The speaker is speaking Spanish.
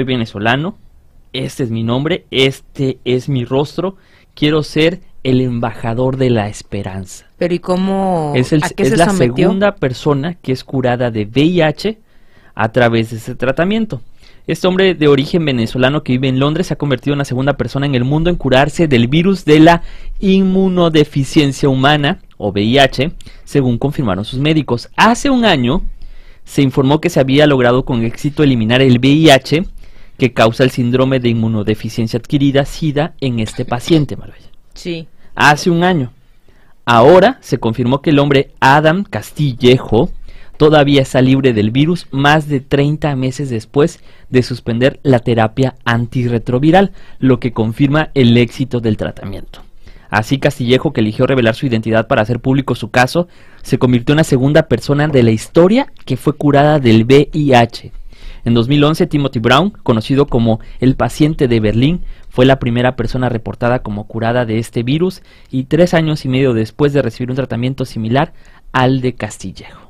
soy venezolano, este es mi nombre, este es mi rostro, quiero ser el embajador de la esperanza. Pero ¿y cómo? Es, la segunda persona que es curada de VIH a través de ese tratamiento. Este hombre de origen venezolano que vive en Londres se ha convertido en la segunda persona en el mundo en curarse del virus de la inmunodeficiencia humana o VIH, según confirmaron sus médicos. Hace un año se informó que se había logrado con éxito eliminar el VIH que causa el síndrome de inmunodeficiencia adquirida SIDA en este paciente, Marbella. Sí. Hace un año. Ahora se confirmó que el hombre Adam Castillejo todavía está libre del virus más de 30 meses después de suspender la terapia antirretroviral, lo que confirma el éxito del tratamiento. Así Castillejo, que eligió revelar su identidad para hacer público su caso, se convirtió en la segunda persona de la historia que fue curada del VIH. En 2011, Timothy Brown, conocido como el paciente de Berlín, fue la primera persona reportada como curada de este virus y tres años y medio después de recibir un tratamiento similar al de Castillejo.